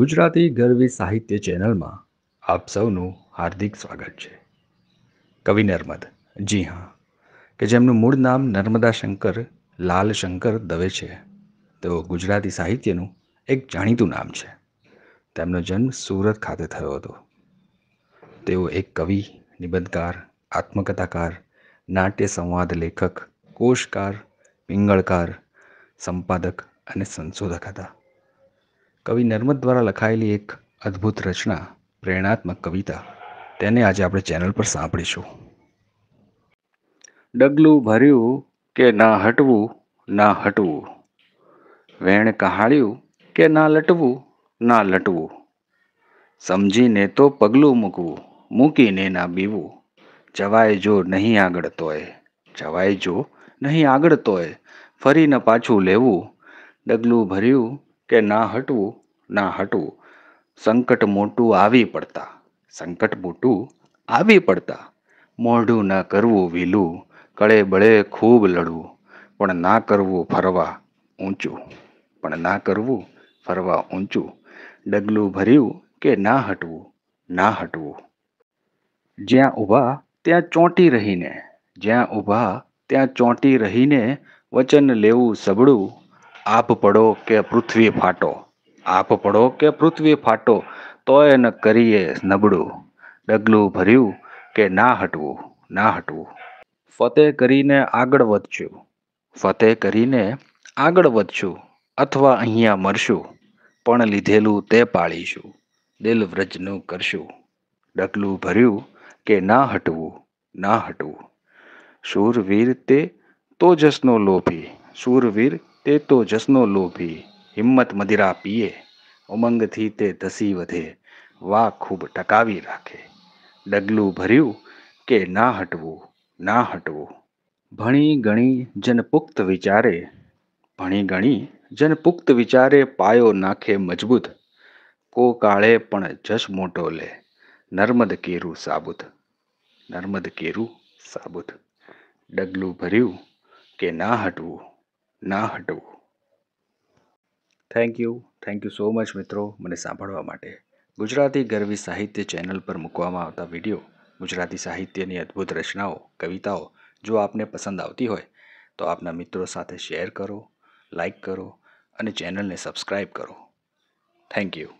ગુજરાતી ગરવી સાહિત્ય ચેનલમાં આપ સૌનું હાર્દિક સ્વાગત છે કવિ નર્મદ જી હા કે જેમનું મૂળ નામ નર્મદા શંકર લાલ શંકર દવે છે તેઓ ગુજરાતી સાહિત્યનું એક જાણીતું નામ છે તેમનો જન્મ સુરત ખાતે થયો હતો તેઓ એક કવિ નિબંધકાર આત્મકથાકાર નાટ્ય સંવાદ લેખક કોશકાર પિંગળકાર સંપાદક અને સંશોધક હતા કવિ નર્મદ દ્વારા લખાયેલી એક અદ્ભુત રચના પ્રેરણાત્મક કવિતા તેને આજે આપણે ચેનલ પર સાંભળીશું ડગલું ભર્યું કે ના હટવું ના હટવું વેણ કહાળ્યું કે ના લટવું ના લટવું સમજીને તો પગલું મૂકવું મૂકીને ના બીવું જવાય જો નહીં આગળ તોય જવાય જો નહીં આગળ તોય ફરીને પાછું લેવું ડગલું ભર્યું કે ના હટવું ના હટવું સંકટ મોટું આવી પડતા સંકટ મોટું આવી પડતા મોઢું ના કરવું વિલું કળે બળે ખૂબ લડવું પણ ના કરવું ફરવા ઊંચું પણ ના કરવું ફરવા ઊંચું ડગલું ભર્યું કે ના હટવું ના હટવું જ્યાં ઊભા ત્યાં ચોંટી રહીને જ્યાં ઊભા ત્યાં ચોંટી રહીને વચન લેવું સબળું આપ પડો કે પૃથ્વી ફાટો આપ પડો કે પૃથ્વી ફાટો તોય ન કરીએ નબળું ડગલું ભર્યું કે ના હટવું ના હટવું ફતે કરીને આગળ વધશું ફતે કરીને આગળ વધશું અથવા અહીંયા મરશું પણ લીધેલું તે પાળીશું દિલ વ્રજનું કરશું ડગલું ભર્યું કે ના હટવું ના હટવું શૂરવીર તે તો જસનો લોભી શૂરવીર તે તો જસનો લોભી હિંમત મદિરા પીએ ઉમંગથી તે ધસી વધે વા ખૂબ ટકાવી રાખે ડગલું ભર્યું કે ના હટવું ના હટવું ભણી ગણી જનપુક્ત વિચારે ભણી ગણી જનપુક્ત વિચારે પાયો નાખે મજબૂત કો કાળે પણ જશ મોટો લે નર્મદ કેરું સાબુત નર્મદ કેરું સાબુત ડગલું ભર્યું કે ના હટવું ના હટવું thank you thank you so much મિત્રો મને સાંભળવા માટે ગુજરાતી ગરવી સાહિત્ય ચેનલ પર મૂકવામાં આવતા વિડીયો ગુજરાતી સાહિત્યની અદ્ભુત રચનાઓ કવિતાઓ જો આપને પસંદ આવતી હોય તો આપના મિત્રો સાથે શેર કરો લાઈક કરો અને ચેનલને સબસ્ક્રાઈબ કરો થેન્ક યુ